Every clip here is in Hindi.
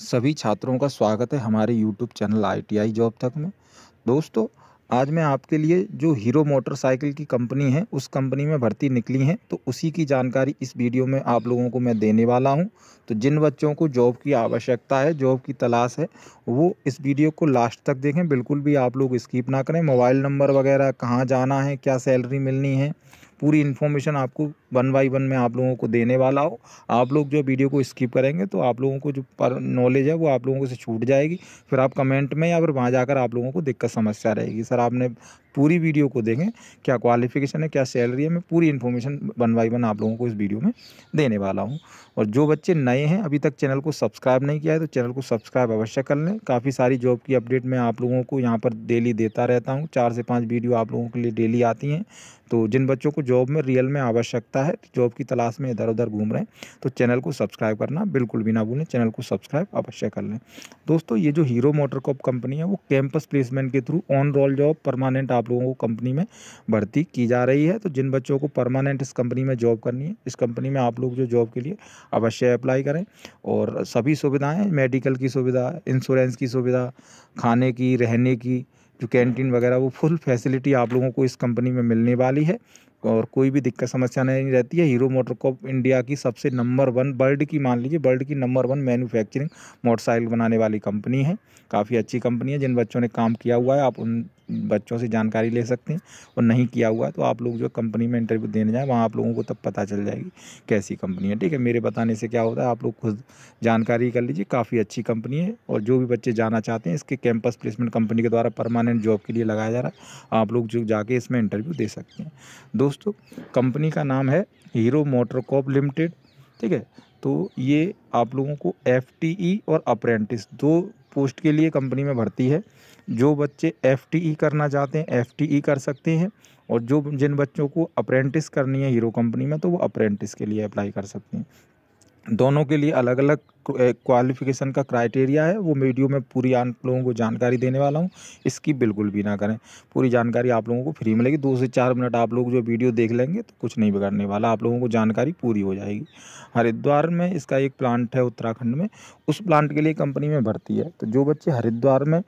सभी छात्रों का स्वागत है हमारे यूट्यूब चैनल आई जॉब तक में दोस्तों आज मैं आपके लिए जो हीरो मोटरसाइकिल की कंपनी है उस कंपनी में भर्ती निकली है तो उसी की जानकारी इस वीडियो में आप लोगों को मैं देने वाला हूं तो जिन बच्चों को जॉब की आवश्यकता है जॉब की तलाश है वो इस वीडियो को लास्ट तक देखें बिल्कुल भी आप लोग स्कीप ना करें मोबाइल नंबर वगैरह कहाँ जाना है क्या सैलरी मिलनी है पूरी इन्फॉर्मेशन आपको वन बाई वन में आप लोगों को देने वाला हो आप लोग जो वीडियो को स्किप करेंगे तो आप लोगों को जो नॉलेज है वो आप लोगों को से छूट जाएगी फिर आप कमेंट में या फिर वहाँ जाकर आप लोगों को दिक्कत समस्या रहेगी सर आपने पूरी वीडियो को देखें क्या क्वालिफिकेशन है क्या सैलरी है मैं पूरी इन्फॉर्मेशन वन बाई वन आप लोगों को इस वीडियो में देने वाला हूँ और जो बच्चे नए हैं अभी तक चैनल को सब्सक्राइब नहीं किया है तो चैनल को सब्सक्राइब अवश्य कर लें काफ़ी सारी जॉब की अपडेट मैं आप लोगों को यहाँ पर डेली देता रहता हूँ चार से पाँच वीडियो आप लोगों के लिए डेली आती हैं तो जिन बच्चों को जॉब में रियल में आवश्यकता है जॉब की तलाश में इधर उधर घूम रहे हैं तो चैनल को सब्सक्राइब करना बिल्कुल भी ना भूलें चैनल को सब्सक्राइब अवश्य कर लें दोस्तों ये जो हीरो मोटरकॉप कंपनी है वो कैंपस प्लेसमेंट के through on roll job permanent आप आप लोगों को कंपनी में भर्ती की जा रही है तो जिन बच्चों को परमानेंट इस कंपनी में जॉब करनी है इस कंपनी में आप लोग जो जॉब के लिए अवश्य अप्लाई करें और सभी सुविधाएँ मेडिकल की सुविधा इंश्योरेंस की सुविधा खाने की रहने की जो कैंटीन वगैरह वो फुल फैसिलिटी आप लोगों को इस कंपनी में मिलने वाली है और कोई भी दिक्कत समस्या नहीं रहती है हीरो मोटर कॉप इंडिया की सबसे नंबर वन वर्ल्ड की मान लीजिए वर्ल्ड की नंबर वन मैन्युफैक्चरिंग मोटरसाइकिल बनाने वाली कंपनी है काफ़ी अच्छी कंपनी है जिन बच्चों ने काम किया हुआ है आप उन बच्चों से जानकारी ले सकते हैं और नहीं किया हुआ तो आप लोग जो कंपनी में इंटरव्यू देने जाएँ वहाँ आप लोगों को तब पता चल जाएगी कैसी कंपनी है ठीक है मेरे बताने से क्या होता है आप लोग खुद जानकारी कर लीजिए काफ़ी अच्छी कंपनी है और जो भी बच्चे जाना चाहते हैं इसके कैंपस प्लेसमेंट कंपनी के द्वारा परमानेंट जॉब के लिए लगाया जा रहा है आप लोग जो जाके इसमें इंटरव्यू दे सकते हैं दोस्तों कंपनी का नाम है हीरो मोटर कॉप लिमिटेड ठीक है तो ये आप लोगों को एफ और अप्रेंटिस दो पोस्ट के लिए कंपनी में भर्ती है जो बच्चे एफ e करना चाहते हैं एफ e कर सकते हैं और जो जिन बच्चों को अप्रेंटिस करनी है हीरो कंपनी में तो वो अप्रेंटिस के लिए अप्लाई कर सकते हैं दोनों के लिए अलग अलग क्वालिफिकेशन का क्राइटेरिया है वो वीडियो में पूरी आप लोगों को जानकारी देने वाला हूँ इसकी बिल्कुल भी ना करें पूरी जानकारी आप लोगों को फ्री मिलेगी दो से चार मिनट आप लोग जो वीडियो देख लेंगे तो कुछ नहीं बिगड़ने वाला आप लोगों को जानकारी पूरी हो जाएगी हरिद्वार में इसका एक प्लांट है उत्तराखंड में उस प्लांट के लिए कंपनी में भर्ती है तो जो बच्चे हरिद्वार में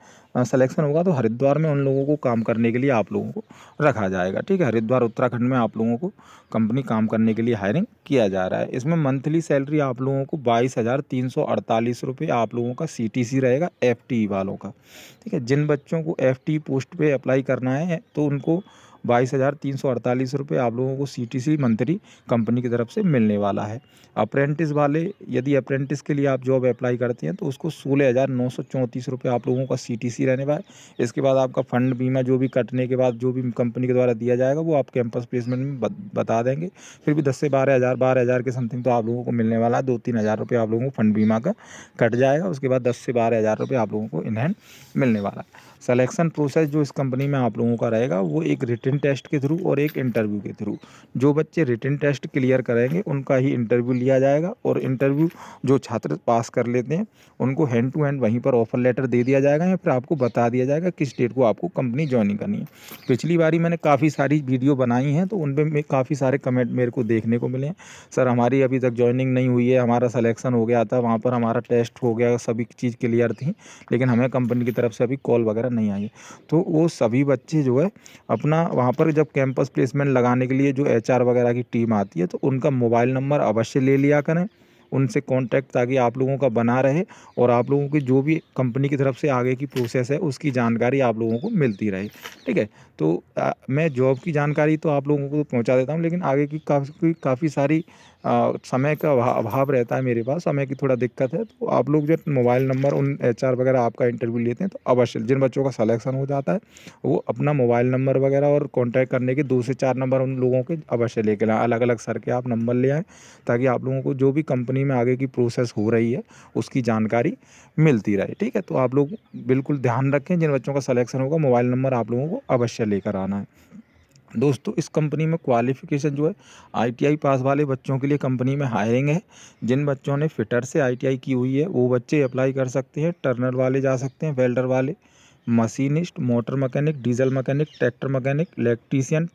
सलेक्शन होगा तो हरिद्वार में उन लोगों को काम करने के लिए आप लोगों को रखा जाएगा ठीक है हरिद्वार उत्तराखंड में आप लोगों को कंपनी काम करने के लिए हायरिंग किया जा रहा है इसमें मंथली सैलरी आप लोगों को बाईस हज़ार तीन तीन सौ अड़तालीस रुपये आप लोगों का सी टी सी रहेगा एफ टी e वालों का ठीक है जिन बच्चों को एफ टी पोस्ट पे अप्लाई करना है तो उनको बाईस हज़ार तीन सौ अड़तालीस रुपये आप लोगों को सीटीसी मंत्री कंपनी की तरफ से मिलने वाला है अप्रेंटिस वाले यदि अप्रेंटिस के लिए आप जॉब अप्लाई करते हैं तो उसको सोलह हज़ार नौ सौ चौंतीस रुपये आप लोगों का सीटीसी रहने वाला है इसके बाद आपका फंड बीमा जो भी कटने के बाद जो भी कंपनी के द्वारा दिया जाएगा वो आप कैंपस प्लेसमेंट में बता देंगे फिर भी दस से बारह हज़ार बारह हज़ार के समथिंग तो आप लोगों को मिलने वाला है दो तीन हज़ार रुपये आप लोगों को फंड बीमा का कट जाएगा उसके बाद दस से बारह हज़ार रुपये आप लोगों को इनहैंड मिलने वाला है सलेक्शन प्रोसेस जो इस कंपनी में आप लोगों का रहेगा वो एक रिटर्न टेस्ट के थ्रू और एक इंटरव्यू के थ्रू जो बच्चे रिटर्न टेस्ट क्लियर करेंगे उनका ही इंटरव्यू लिया जाएगा और इंटरव्यू जो छात्र पास कर लेते हैं उनको हैंड टू हैंड वहीं पर ऑफर लेटर दे दिया जाएगा या फिर आपको बता दिया जाएगा किस डेट को आपको कंपनी ज्वाइनिंग करनी है पिछली बारी मैंने काफ़ी सारी वीडियो बनाई हैं तो उन पर काफ़ी सारे कमेंट मेरे को देखने को मिले हैं सर हमारी अभी तक ज्वाइनिंग नहीं हुई है हमारा सलेक्शन हो गया था वहाँ पर हमारा टेस्ट हो गया सभी चीज़ क्लियर थी लेकिन हमें कंपनी की तरफ से अभी कॉल वगैरह वगैरह नहीं आएंगे तो वो सभी बच्चे जो है अपना वहाँ पर जब कैंपस प्लेसमेंट लगाने के लिए जो एच वगैरह की टीम आती है तो उनका मोबाइल नंबर अवश्य ले लिया करें उनसे कांटेक्ट ताकि आप लोगों का बना रहे और आप लोगों की जो भी कंपनी की तरफ से आगे की प्रोसेस है उसकी जानकारी आप लोगों को मिलती रहे ठीक है तो आ, मैं जॉब की जानकारी तो आप लोगों को तो पहुंचा देता हूं लेकिन आगे की काफ़ी काफ़ी सारी आ, समय का अभाव रहता है मेरे पास समय की थोड़ा दिक्कत है तो आप लोग जो मोबाइल नंबर उन एच वगैरह आपका इंटरव्यू लेते हैं तो अवश्य जिन बच्चों का सलेक्शन हो जाता है वो अपना मोबाइल नंबर वगैरह और कॉन्टैक्ट करने के दो से चार नंबर उन लोगों के अवश्य लेके लाएँ अलग अलग सर के आप नंबर ले आएँ ताकि आप लोगों को जो भी कंपनी में आगे की प्रोसेस हो रही है उसकी जानकारी मिलती रहे ठीक है तो आप लोग बिल्कुल ध्यान रखें जिन बच्चों का सलेक्शन होगा मोबाइल नंबर आप लोगों को अवश्य लेकर आना है दोस्तों इस कंपनी में क्वालिफ़िकेशन जो है आईटीआई पास वाले बच्चों के लिए कंपनी में हायरिंग है जिन बच्चों ने फिटर से आईटीआई की हुई है वो बच्चे अप्लाई कर सकते हैं टर्नर वाले जा सकते हैं वेल्डर वाले machinist motor mechanic diesel mechanic tractor mechanic electrician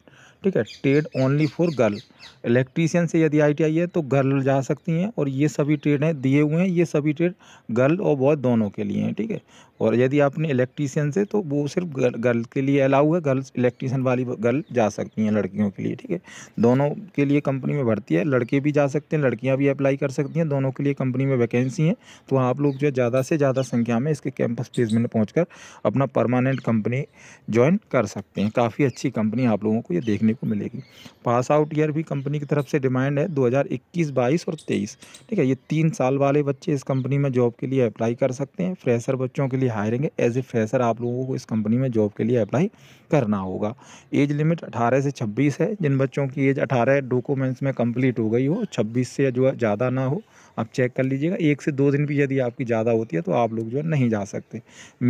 ठीक है trade only for girl electrician से यदि आईटीआई है तो गर्ल जा सकती हैं और ये सभी ट्रेड हैं दिए हुए हैं ये सभी ट्रेड गर्ल और बॉय दोनों के लिए हैं ठीक है और यदि आपने इलेक्ट्रीशियन से तो वो सिर्फ गर्ल के लिए अलाउ है गर्ल्स इलेक्ट्रीशियन वाली गर्ल जा सकती हैं लड़कियों के लिए ठीक है दोनों के लिए कंपनी में भर्ती है लड़के भी जा सकते हैं लड़कियाँ भी अप्लाई कर सकती हैं दोनों के लिए कंपनी में वैकेंसी हैं तो आप लोग जो है ज़्यादा से ज़्यादा संख्या में इसके कैंपस प्लेसमेंट में पहुँच अपना परमानेंट कंपनी ज्वाइन कर सकते हैं काफ़ी अच्छी कंपनी आप लोगों को ये देखने देखने को मिलेगी पास आउट ईयर भी कंपनी की तरफ से डिमांड है 2021, 22 और 23 ठीक है ये तीन साल वाले बच्चे इस कंपनी में जॉब के लिए अप्लाई कर सकते हैं फ्रेशर बच्चों के लिए हायरिंग है एज ए फ्रेशर आप लोगों को इस कंपनी में जॉब के लिए अप्लाई करना होगा एज लिमिट अठारह से छब्बीस है जिन बच्चों की एज अठारह डॉक्यूमेंट्स में कम्प्लीट हो गई हो छब्बीस से जो है ज़्यादा ना हो आप चेक कर लीजिएगा एक से दो दिन भी यदि आपकी ज़्यादा होती है तो आप लोग जो है नहीं जा सकते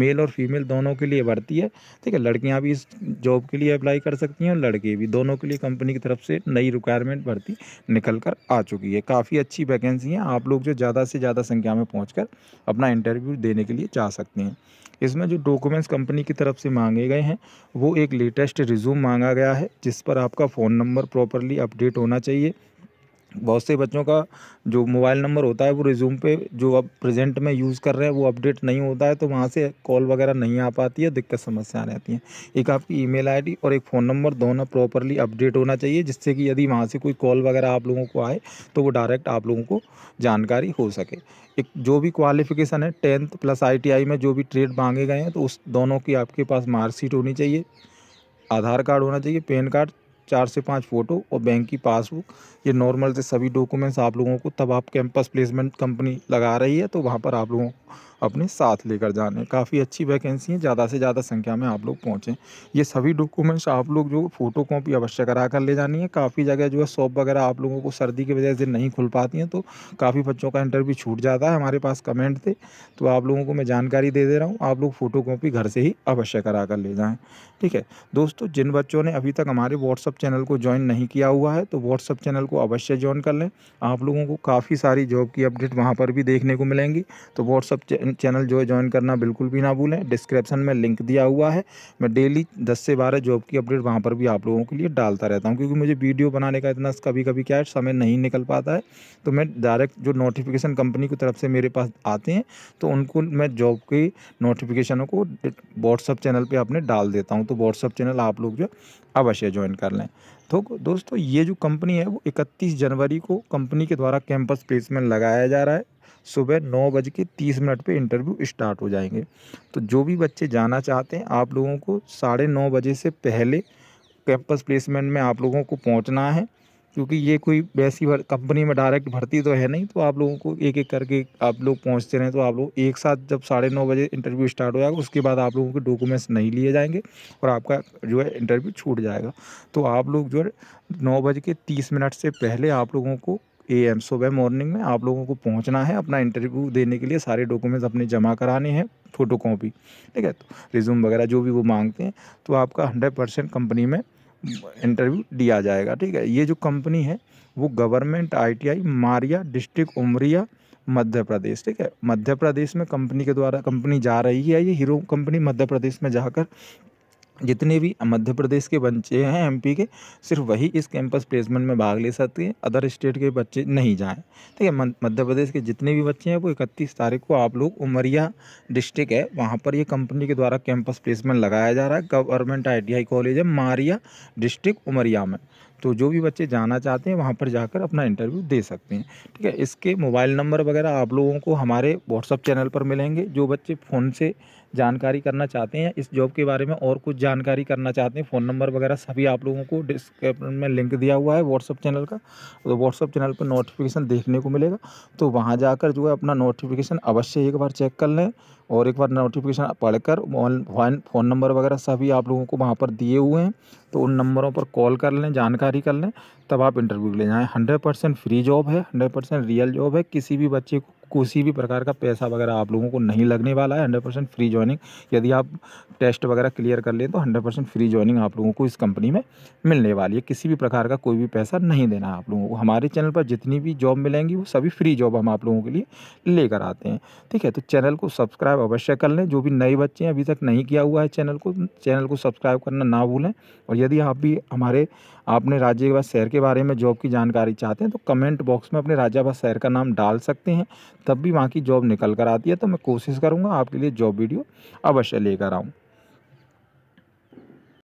मेल और फीमेल दोनों के लिए बढ़ती है ठीक है लड़कियाँ भी इस जॉब के लिए अप्लाई कर सकती हैं और लड़के भी दोनों के लिए कंपनी की तरफ से नई रिक्वायरमेंट भर्ती निकल कर आ चुकी है काफ़ी अच्छी वैकेंसी हैं आप लोग जो ज़्यादा से ज़्यादा संख्या में पहुँच अपना इंटरव्यू देने के लिए जा सकते हैं इसमें जो डॉक्यूमेंट्स कंपनी की तरफ से मांगे गए हैं वो एक लेटेस्ट रिज्यूम मांगा गया है जिस पर आपका फ़ोन नंबर प्रॉपरली अपडेट होना चाहिए बहुत से बच्चों का जो मोबाइल नंबर होता है वो रिज्यूम पे जो अब प्रेजेंट में यूज़ कर रहे हैं वो अपडेट नहीं होता है तो वहाँ से कॉल वगैरह नहीं आ पाती है दिक्कत समस्या रहती हैं एक आपकी ईमेल आईडी और एक फ़ोन नंबर दोनों प्रॉपरली अपडेट होना चाहिए जिससे कि यदि वहाँ से कोई कॉल वगैरह आप लोगों को आए तो वो डायरेक्ट आप लोगों को जानकारी हो सके एक जो भी क्वालिफ़िकेशन है टेंथ प्लस आई में जो भी ट्रेड मांगे गए हैं तो उस दोनों की आपके पास मार्कशीट होनी चाहिए आधार कार्ड होना चाहिए पेन कार्ड चार से पाँच फ़ोटो और बैंक की पासबुक ये नॉर्मल से सभी डॉक्यूमेंट्स आप लोगों को तब आप कैंपस प्लेसमेंट कंपनी लगा रही है तो वहाँ पर आप लोगों अपने साथ लेकर जाने काफ़ी अच्छी वैकेंसी है ज़्यादा से ज़्यादा संख्या में आप लोग पहुँचें ये सभी डॉक्यूमेंट्स आप लोग जो फ़ोटो कॉपी अवश्य करा कर ले जानी है काफ़ी जगह जो है शॉप वगैरह आप लोगों को सर्दी की वजह से नहीं खुल पाती हैं तो काफ़ी बच्चों का इंटरव्यू छूट जाता है हमारे पास कमेंट थे तो आप लोगों को मैं जानकारी दे दे रहा हूँ आप लोग फ़ोटो घर से ही अवश्य करा कर ले जाएँ ठीक है दोस्तों जिन बच्चों ने अभी तक हमारे व्हाट्सअप चैनल को ज्वाइन नहीं किया हुआ है तो व्हाट्सअप चैनल को अवश्य ज्वाइन कर लें आप लोगों को काफ़ी सारी जॉब की अपडेट वहाँ पर भी देखने को मिलेंगी तो व्हाट्सअप चैनल जो है ज्वाइन करना बिल्कुल भी ना भूलें डिस्क्रिप्शन में लिंक दिया हुआ है मैं डेली दस से बारह जॉब की अपडेट वहाँ पर भी आप लोगों के लिए डालता रहता हूँ क्योंकि मुझे वीडियो बनाने का इतना कभी कभी क्या है समय नहीं निकल पाता है तो मैं डायरेक्ट जो नोटिफिकेशन कंपनी की तरफ से मेरे पास आते हैं तो उनको मैं जॉब की नोटिफिकेशनों को व्हाट्सअप चैनल पर अपने डाल देता हूँ तो व्हाट्सअप चैनल आप लोग जो अवश्य ज्वाइन कर लें है तो दोस्तों ये जो कंपनी है वो 31 जनवरी को कंपनी के द्वारा कैंपस प्लेसमेंट लगाया जा रहा है सुबह नौ बज के तीस मिनट पे इंटरव्यू स्टार्ट हो जाएंगे तो जो भी बच्चे जाना चाहते हैं आप लोगों को साढ़े नौ बजे से पहले कैंपस प्लेसमेंट में आप लोगों को पहुंचना है क्योंकि ये कोई वैसी कंपनी में डायरेक्ट भर्ती तो है नहीं तो आप लोगों को एक एक करके आप लोग पहुंचते रहें तो आप लोग एक साथ जब साढ़े नौ बजे इंटरव्यू स्टार्ट हो जाएगा उसके बाद आप लोगों के डॉक्यूमेंट्स नहीं लिए जाएंगे और आपका जो है इंटरव्यू छूट जाएगा तो आप लोग जो है नौ बज के तीस मिनट से पहले आप लोगों को ए एम सुबह मॉर्निंग में आप लोगों को पहुंचना है अपना इंटरव्यू देने के लिए सारे डॉक्यूमेंट्स अपने जमा कराने हैं फ़ोटो कॉपी ठीक है तो रिज्यूम वगैरह जो भी वो मांगते हैं तो आपका हंड्रेड परसेंट कंपनी में इंटरव्यू दिया जाएगा ठीक है ये जो कंपनी है वो गवर्नमेंट आईटीआई मारिया डिस्ट्रिक्ट उमरिया मध्य प्रदेश ठीक है मध्य प्रदेश में कंपनी के द्वारा कंपनी जा रही है ये हीरो कंपनी मध्य प्रदेश में जाकर जितने भी मध्य प्रदेश के बच्चे हैं एमपी के सिर्फ वही इस कैंपस प्लेसमेंट में भाग ले सकते हैं अदर स्टेट के बच्चे नहीं जाएं ठीक है मध्य प्रदेश के जितने भी बच्चे हैं वो इकतीस तारीख को आप लोग उमरिया डिस्ट्रिक्ट है वहाँ पर ये कंपनी के द्वारा कैंपस प्लेसमेंट लगाया जा रहा है गवर्नमेंट आई कॉलेज है मारिया डिस्ट्रिक्ट उमरिया में तो जो भी बच्चे जाना चाहते हैं वहाँ पर जाकर अपना इंटरव्यू दे सकते हैं ठीक है इसके मोबाइल नंबर वगैरह आप लोगों को हमारे व्हाट्सअप चैनल पर मिलेंगे जो बच्चे फ़ोन से जानकारी करना चाहते हैं इस जॉब के बारे में और कुछ जानकारी करना चाहते हैं फ़ोन नंबर वगैरह सभी आप लोगों को डिस्क्रिप्शन में लिंक दिया हुआ है व्हाट्सअप चैनल का तो व्हाट्सअप चैनल पर नोटिफिकेशन देखने को मिलेगा तो वहाँ जाकर जो है अपना नोटिफिकेशन अवश्य एक बार चेक कर लें और एक बार नोटिफिकेशन पढ़कर फ़ोन नंबर वगैरह सभी आप लोगों को वहाँ पर दिए हुए हैं तो उन नंबरों पर कॉल कर लें जानकारी कर लें तब आप इंटरव्यू ले जाएँ हंड्रेड परसेंट फ्री जॉब है हंड्रेड परसेंट रियल जॉब है किसी भी बच्चे को किसी भी प्रकार का पैसा वगैरह आप लोगों को नहीं लगने वाला है हंड्रेड परसेंट फ्री ज्वाइनिंग यदि आप टेस्ट वगैरह क्लियर कर लें तो हंड्रेड परसेंट फ्री ज्वाइनिंग आप लोगों को इस कंपनी में मिलने वाली है किसी भी प्रकार का कोई भी पैसा नहीं देना है आप लोगों को हमारे चैनल पर जितनी भी जॉब मिलेंगी वो सभी फ्री जॉब हम आप लोगों के लिए लेकर आते हैं ठीक है तो चैनल को सब्सक्राइब अवश्य कर लें जो भी नए बच्चे हैं अभी तक नहीं किया हुआ है चैनल को चैनल को सब्सक्राइब करना ना भूलें और यदि आप भी हमारे आपने राज्य बाद शहर के बारे में जॉब की जानकारी चाहते हैं तो कमेंट बॉक्स में अपने राज्य शहर का नाम डाल सकते हैं तब भी वहाँ की जॉब निकल कर आती है तो मैं कोशिश करूँगा आपके लिए जॉब वीडियो अवश्य लेकर आऊँ